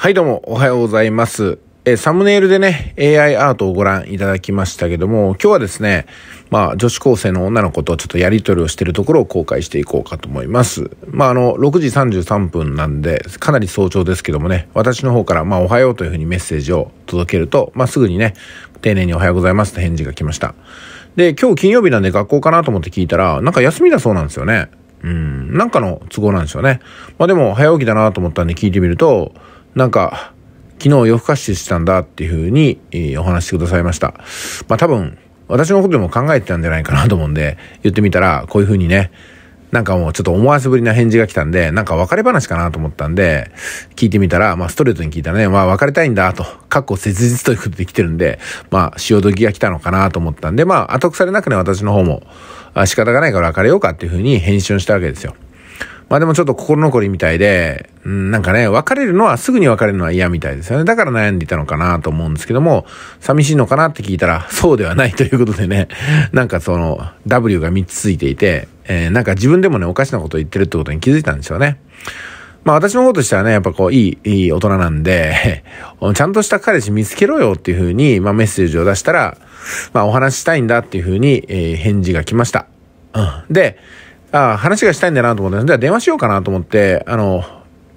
はいどうも、おはようございます。えサムネイルでね、AI アートをご覧いただきましたけども、今日はですね、まあ、女子高生の女の子とちょっとやりとりをしているところを公開していこうかと思います。まあ、あの、6時33分なんで、かなり早朝ですけどもね、私の方から、まあ、おはようというふうにメッセージを届けると、まあ、すぐにね、丁寧におはようございますと返事が来ました。で、今日金曜日なんで学校かなと思って聞いたら、なんか休みだそうなんですよね。うん、なんかの都合なんでしょうね。まあ、でも、早起きだなと思ったんで聞いてみると、なんか、昨日夜更かししたんだっていうふうに、えー、お話しくださいました。まあ多分、私のことでも考えてたんじゃないかなと思うんで、言ってみたら、こういうふうにね、なんかもうちょっと思わせぶりな返事が来たんで、なんか別れ話かなと思ったんで、聞いてみたら、まあストレートに聞いたらね、まあ別れたいんだと、かっこ切実ということで来てるんで、まあ潮時が来たのかなと思ったんで、まあ後腐れなくね、私の方も、あ仕方がないから別れようかっていうふうに返信をしたわけですよ。まあでもちょっと心残りみたいで、うん、なんかね、別れるのは、すぐに別れるのは嫌みたいですよね。だから悩んでいたのかなと思うんですけども、寂しいのかなって聞いたら、そうではないということでね、なんかその、W が3つついていて、えー、なんか自分でもね、おかしなこと言ってるってことに気づいたんですよね。まあ私の方としてはね、やっぱこう、いい、いい大人なんで ちゃんとした彼氏見つけろよっていうふうに、まあメッセージを出したら、まあお話したいんだっていうふうに、えー、返事が来ました。うん。で、ああ、話がしたいんだなと思って、じゃあ電話しようかなと思って、あの、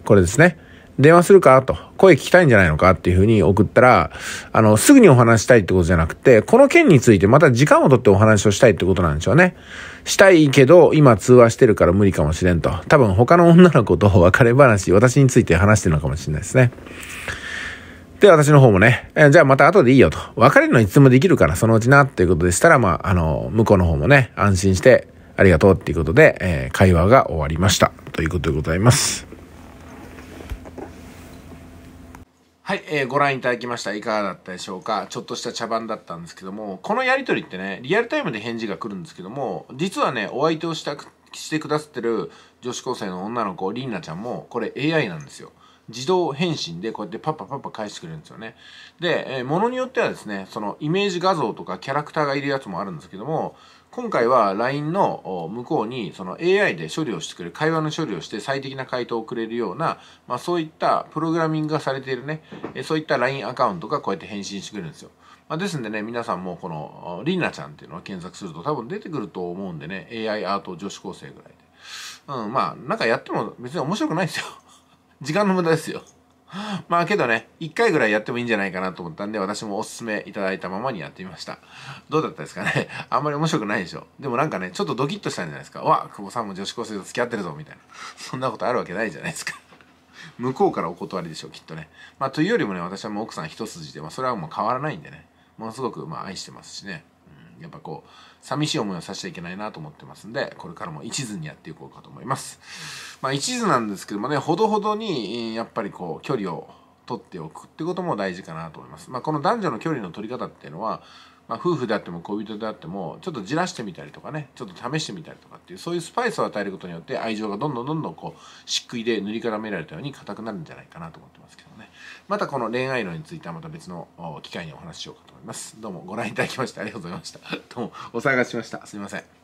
これですね。電話するかと、声聞きたいんじゃないのかっていうふうに送ったら、あの、すぐにお話したいってことじゃなくて、この件についてまた時間を取ってお話をしたいってことなんでしょうね。したいけど、今通話してるから無理かもしれんと。多分他の女の子と別れ話、私について話してるのかもしれないですね。で、私の方もね、えじゃあまた後でいいよと。別れるのいつもできるから、そのうちなっていうことでしたら、まあ、あの、向こうの方もね、安心して、ありがとうっていうことで、えー、会話が終わりました。ということでございます。はい、えー、ご覧いただきました。いかがだったでしょうか。ちょっとした茶番だったんですけども、このやりとりってね、リアルタイムで返事が来るんですけども、実はね、お相手をしたくしてくださってる女子高生の女の子、りんなちゃんも、これ AI なんですよ。自動返信でこうやってパッパパッパ返してくれるんですよね。で、えー、ものによってはですね、そのイメージ画像とかキャラクターがいるやつもあるんですけども、今回は LINE の向こうにその AI で処理をしてくれる、会話の処理をして最適な回答をくれるような、まあそういったプログラミングがされているね、そういった LINE アカウントがこうやって返信してくれるんですよ。まあ、ですんでね、皆さんもこの、りなちゃんっていうのを検索すると多分出てくると思うんでね、AI アート女子高生ぐらいで。うん、まあ、なんかやっても別に面白くないんですよ。時間の無駄ですよ。まあけどね、一回ぐらいやってもいいんじゃないかなと思ったんで、私もおすすめいただいたままにやってみました。どうだったですかね あんまり面白くないでしょでもなんかね、ちょっとドキッとしたんじゃないですか。わ、久保さんも女子高生と付き合ってるぞ、みたいな。そんなことあるわけないじゃないですか 向こうからお断りでしょう、きっとね。まあというよりもね、私はもう奥さん一筋で、まあそれはもう変わらないんでね。ものすごくまあ愛してますしね。やっぱこう寂しい思いをさせちゃいけないなと思ってますんでこれからも一途にやっていこうかと思いますまあ一途なんですけどもねほどほどにやっぱりこう距離を取っておくってことも大事かなと思いますまあこの男女の距離の取り方っていうのはまあ、夫婦であっても恋人であってもちょっとじらしてみたりとかねちょっと試してみたりとかっていうそういうスパイスを与えることによって愛情がどんどんどんどんこう漆喰で塗り固められたように硬くなるんじゃないかなと思ってますけどねまたこの恋愛論についてはまた別の機会にお話ししようかと思いますどうもご覧いただきましてありがとうございましたどうもお騒がせしましたすいません